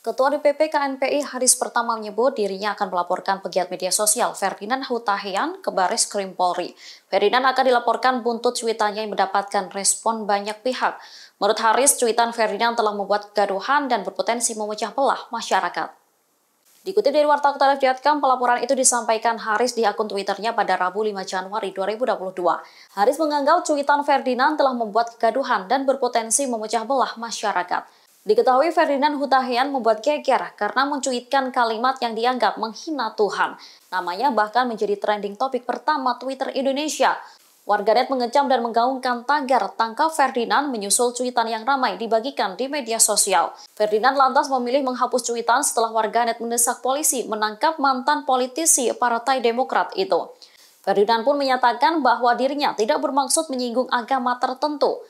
Ketua DPP KNPI Haris Pertama menyebut dirinya akan melaporkan pegiat media sosial Ferdinand Hutahian ke Baris Krim Polri. Ferdinand akan dilaporkan buntut cuitannya yang mendapatkan respon banyak pihak. Menurut Haris, cuitan Ferdinand telah membuat gaduhan dan berpotensi memecah belah masyarakat. Dikutip dari wartakotarif.com, pelaporan itu disampaikan Haris di akun Twitternya pada Rabu 5 Januari 2022. Haris menganggap cuitan Ferdinand telah membuat kegaduhan dan berpotensi memecah belah masyarakat. Diketahui Ferdinand Hutahian membuat geger karena mencuitkan kalimat yang dianggap menghina Tuhan. Namanya bahkan menjadi trending topik pertama Twitter Indonesia. Warganet mengecam dan menggaungkan tagar tangkap Ferdinand menyusul cuitan yang ramai dibagikan di media sosial. Ferdinand lantas memilih menghapus cuitan setelah warganet mendesak polisi menangkap mantan politisi Partai Demokrat itu. Ferdinand pun menyatakan bahwa dirinya tidak bermaksud menyinggung agama tertentu.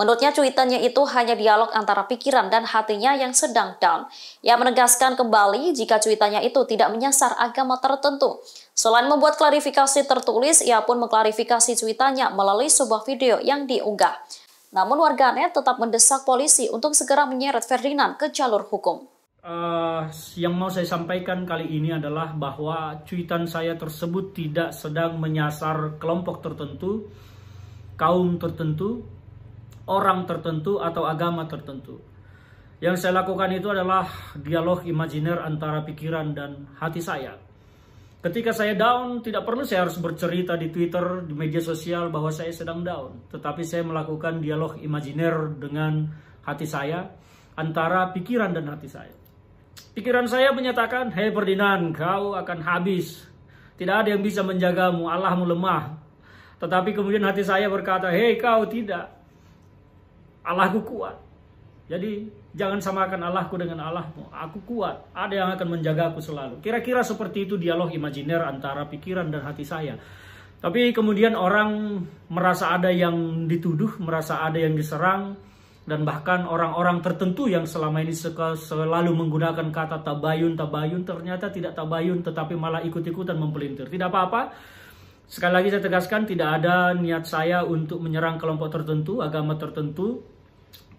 Menurutnya cuitannya itu hanya dialog antara pikiran dan hatinya yang sedang down. Ia menegaskan kembali jika cuitannya itu tidak menyasar agama tertentu. Selain membuat klarifikasi tertulis, ia pun mengklarifikasi cuitannya melalui sebuah video yang diunggah. Namun warganet tetap mendesak polisi untuk segera menyeret Ferdinand ke jalur hukum. Uh, yang mau saya sampaikan kali ini adalah bahwa cuitan saya tersebut tidak sedang menyasar kelompok tertentu, kaum tertentu, orang tertentu atau agama tertentu. Yang saya lakukan itu adalah dialog imajiner antara pikiran dan hati saya. Ketika saya down, tidak perlu saya harus bercerita di Twitter, di media sosial bahwa saya sedang down. Tetapi saya melakukan dialog imajiner dengan hati saya, antara pikiran dan hati saya. Pikiran saya menyatakan, Hei Ferdinand, kau akan habis. Tidak ada yang bisa menjagamu, Allahmu lemah. Tetapi kemudian hati saya berkata, Hei kau tidak, Allahku kuat. Jadi jangan samakan Allahku dengan Allahmu. Aku kuat. Ada yang akan menjagaku selalu. Kira-kira seperti itu dialog imajiner antara pikiran dan hati saya. Tapi kemudian orang merasa ada yang dituduh, merasa ada yang diserang, dan bahkan orang-orang tertentu yang selama ini selalu menggunakan kata tabayun, tabayun ternyata tidak tabayun tetapi malah ikut-ikutan mempelintir. Tidak apa-apa, Sekali lagi saya tegaskan tidak ada niat saya untuk menyerang kelompok tertentu, agama tertentu,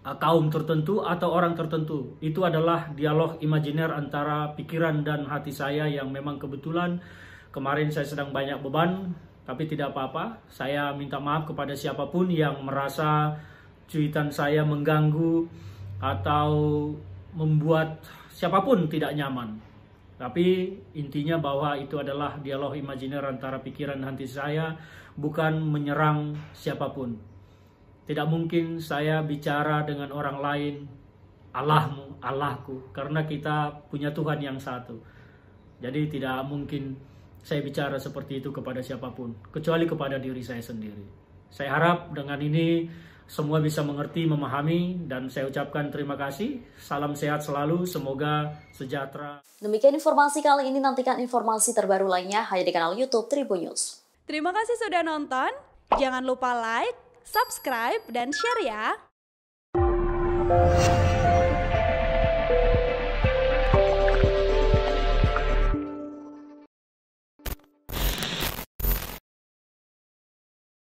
eh, kaum tertentu atau orang tertentu. Itu adalah dialog imajiner antara pikiran dan hati saya yang memang kebetulan kemarin saya sedang banyak beban, tapi tidak apa-apa. Saya minta maaf kepada siapapun yang merasa cuitan saya mengganggu atau membuat siapapun tidak nyaman. Tapi intinya bahwa itu adalah dialog imajiner antara pikiran dan hati saya, bukan menyerang siapapun. Tidak mungkin saya bicara dengan orang lain, Allahmu, Allahku, karena kita punya Tuhan yang satu. Jadi tidak mungkin saya bicara seperti itu kepada siapapun, kecuali kepada diri saya sendiri. Saya harap dengan ini semua bisa mengerti, memahami, dan saya ucapkan terima kasih. Salam sehat selalu, semoga sejahtera. Demikian informasi kali ini, nantikan informasi terbaru lainnya hanya di kanal Youtube Tribun News. Terima kasih sudah nonton, jangan lupa like, subscribe, dan share ya!